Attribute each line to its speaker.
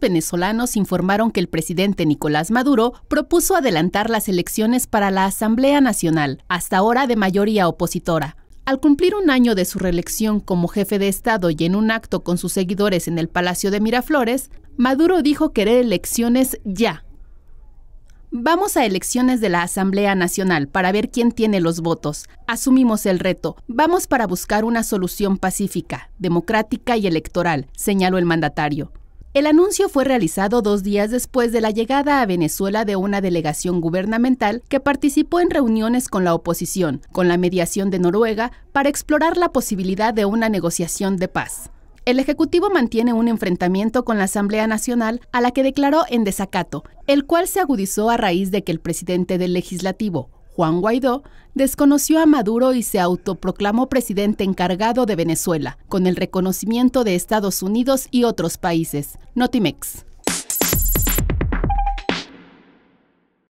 Speaker 1: venezolanos informaron que el presidente Nicolás Maduro propuso adelantar las elecciones para la Asamblea Nacional, hasta ahora de mayoría opositora. Al cumplir un año de su reelección como jefe de Estado y en un acto con sus seguidores en el Palacio de Miraflores, Maduro dijo querer elecciones ya. Vamos a elecciones de la Asamblea Nacional para ver quién tiene los votos. Asumimos el reto. Vamos para buscar una solución pacífica, democrática y electoral, señaló el mandatario. El anuncio fue realizado dos días después de la llegada a Venezuela de una delegación gubernamental que participó en reuniones con la oposición, con la mediación de Noruega, para explorar la posibilidad de una negociación de paz. El Ejecutivo mantiene un enfrentamiento con la Asamblea Nacional a la que declaró en desacato, el cual se agudizó a raíz de que el presidente del Legislativo, Juan Guaidó, desconoció a Maduro y se autoproclamó presidente encargado de Venezuela, con el reconocimiento de Estados Unidos y otros países. Notimex.